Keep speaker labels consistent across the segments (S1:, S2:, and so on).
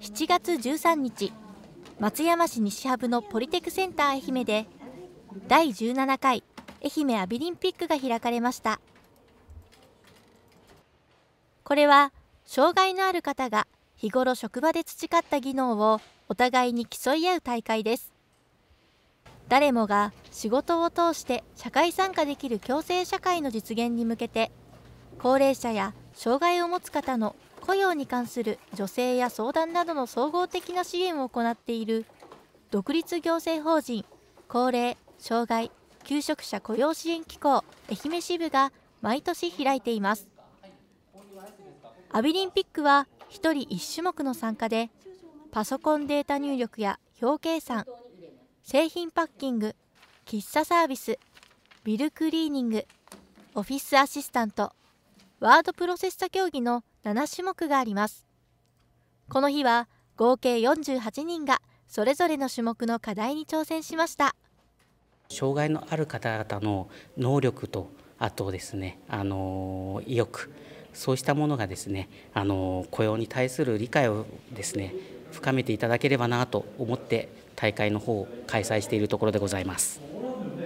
S1: 7月13日松山市西ハブのポリテクセンター愛媛で第17回愛媛アビリンピックが開かれましたこれは障害のある方が日頃職場で培った技能をお互いに競い合う大会です誰もが仕事を通して社会参加できる共生社会の実現に向けて高齢者や障害を持つ方の雇用に関する女性や相談などの総合的な支援を行っている独立行政法人高齢・障害・求職者雇用支援機構愛媛支部が毎年開いていますアビリンピックは1人1種目の参加でパソコンデータ入力や表計算製品パッキング喫茶サービスビルクリーニングオフィスアシスタントワードプロセッサ競技の7種目がありますこの日は合計48人がそれぞれの種目の課題に挑戦しました
S2: 障害のある方々の能力とあとですねあの意欲そうしたものがですねあの雇用に対する理解をですね深めていただければなと思って大会の方を開催しているところでございます。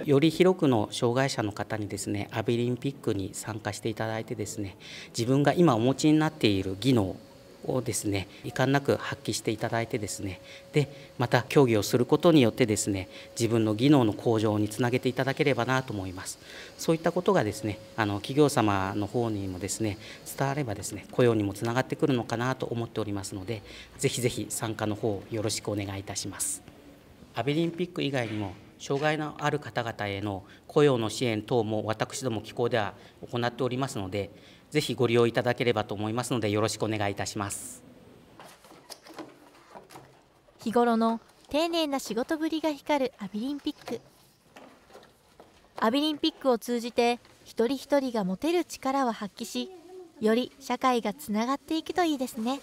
S2: より広くの障害者の方にですねアビリンピックに参加していただいてですね自分が今お持ちになっている技能をですね遺憾なく発揮していただいてですねでまた競技をすることによってですね自分の技能の向上につなげていただければなと思いますそういったことがですねあの企業様の方にもですね伝わればですね雇用にもつながってくるのかなと思っておりますのでぜひぜひ参加の方よろしくお願いいたしますアビリンピック以外にも障害のある方々への雇用の支援等も私ども機構では行っておりますので、ぜひご利用いただければと思いますので、よろしくお願いいたします。
S1: 日頃の丁寧な仕事ぶりが光るアビリンピック。アビリンピックを通じて、一人一人が持てる力を発揮し、より社会がつながっていくといいですね。